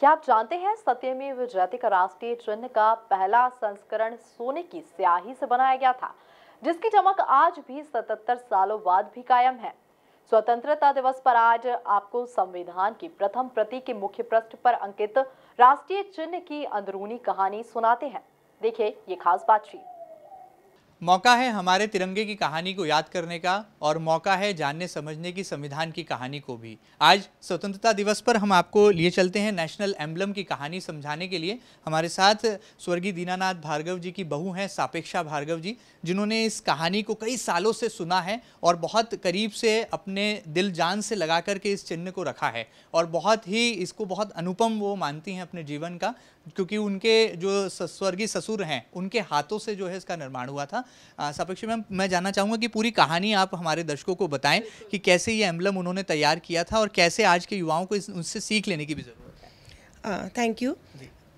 क्या आप जानते हैं सत्यमेव जयते का राष्ट्रीय चिन्ह का पहला संस्करण सोने की स्याही से बनाया गया था जिसकी चमक आज भी 77 सालों बाद भी कायम है स्वतंत्रता दिवस पर आज आपको संविधान की प्रथम प्रति के मुख्य पृष्ठ पर अंकित राष्ट्रीय चिन्ह की अंदरूनी कहानी सुनाते हैं देखिए ये खास बातचीत मौका है हमारे तिरंगे की कहानी को याद करने का और मौका है जानने समझने की संविधान की कहानी को भी आज स्वतंत्रता दिवस पर हम आपको लिए चलते हैं नेशनल एम्बलम की कहानी समझाने के लिए हमारे साथ स्वर्गीय दीनानाथ भार्गव जी की बहू हैं सापेक्षा भार्गव जी जिन्होंने इस कहानी को कई सालों से सुना है और बहुत करीब से अपने दिल जान से लगा करके इस चिन्ह को रखा है और बहुत ही इसको बहुत अनुपम वो मानती हैं अपने जीवन का क्योंकि उनके जो स्वर्गीय ससुर हैं उनके हाथों से जो है इसका निर्माण हुआ था सापेक्ष मैम मैं जानना चाहूँगा कि पूरी कहानी आप हमारे दर्शकों को बताएं कि कैसे ये एम्बलम उन्होंने तैयार किया था और कैसे आज के युवाओं को उससे सीख लेने की भी ज़रूरत है थैंक यू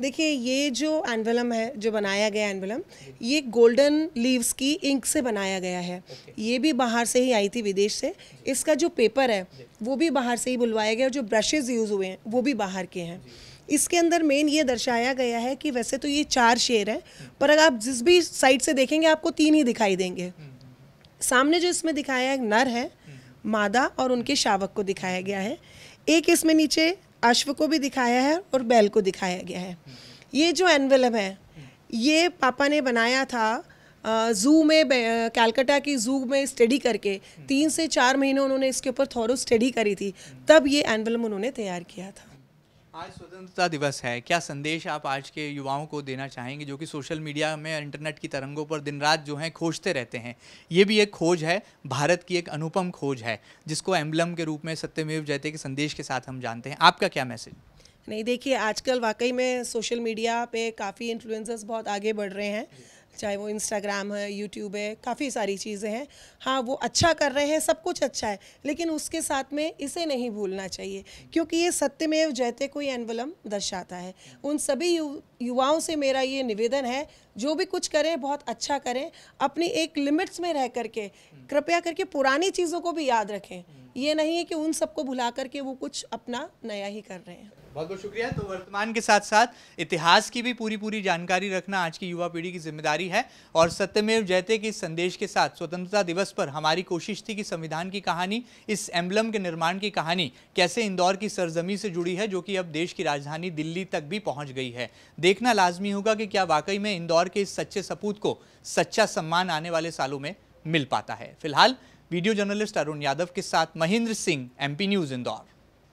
देखिए ये जो एनवलम है जो बनाया गया एनवलम ये गोल्डन लीव्स की इंक से बनाया गया है ये भी बाहर से ही आई थी विदेश से इसका जो पेपर है वो भी बाहर से ही बुलवाया गया और जो ब्रशेज़ यूज़ हुए हैं वो भी बाहर के हैं इसके अंदर मेन ये दर्शाया गया है कि वैसे तो ये चार शेर हैं पर अगर आप जिस भी साइड से देखेंगे आपको तीन ही दिखाई देंगे सामने जो इसमें दिखाया है नर है मादा और उनके शावक को दिखाया गया है एक इसमें नीचे अश्व को भी दिखाया है और बैल को दिखाया गया है ये जो एनवेलम है ये पापा ने बनाया था ज़ू में कैलकाटा की ज़ू में स्टडी करके तीन से चार महीने उन्होंने इसके ऊपर थोरो स्टडी करी थी तब ये एनवेलम उन्होंने तैयार किया था आज स्वतंत्रता दिवस है क्या संदेश आप आज के युवाओं को देना चाहेंगे जो कि सोशल मीडिया में इंटरनेट की तरंगों पर दिन रात जो हैं खोजते रहते हैं ये भी एक खोज है भारत की एक अनुपम खोज है जिसको एम्बलम के रूप में सत्यमेव जयते के संदेश के साथ हम जानते हैं आपका क्या मैसेज नहीं देखिए आजकल वाकई में सोशल मीडिया पे काफ़ी इन्फ्लुएंसर्स बहुत आगे बढ़ रहे हैं चाहे वो इंस्टाग्राम है यूट्यूब है काफ़ी सारी चीज़ें हैं हाँ वो अच्छा कर रहे हैं सब कुछ अच्छा है लेकिन उसके साथ में इसे नहीं भूलना चाहिए क्योंकि ये सत्यमेव जयते कोई एनवलम दर्शाता है उन सभी यु, युवाओं से मेरा ये निवेदन है जो भी कुछ करें बहुत अच्छा करें अपनी एक लिमिट्स में रह करके कृपया करके पुरानी चीज़ों को भी याद रखें ये नहीं है कि उन सबको भुला करके वो कुछ अपना नया ही कर रहे हैं बहुत बहुत शुक्रिया तो वर्तमान के साथ साथ इतिहास की भी पूरी पूरी जानकारी रखना आज की युवा पीढ़ी की जिम्मेदारी है और सत्यमेव जयते के संदेश के साथ स्वतंत्रता दिवस पर हमारी कोशिश थी कि संविधान की कहानी इस एम्बलम के निर्माण की कहानी कैसे इंदौर की सरजमी से जुड़ी है जो कि अब देश की राजधानी दिल्ली तक भी पहुँच गई है देखना लाजमी होगा कि क्या वाकई में इंदौर के इस सच्चे सपूत को सच्चा सम्मान आने वाले सालों में मिल पाता है फिलहाल वीडियो जर्नलिस्ट अरुण यादव के साथ महेंद्र सिंह एम न्यूज़ इंदौर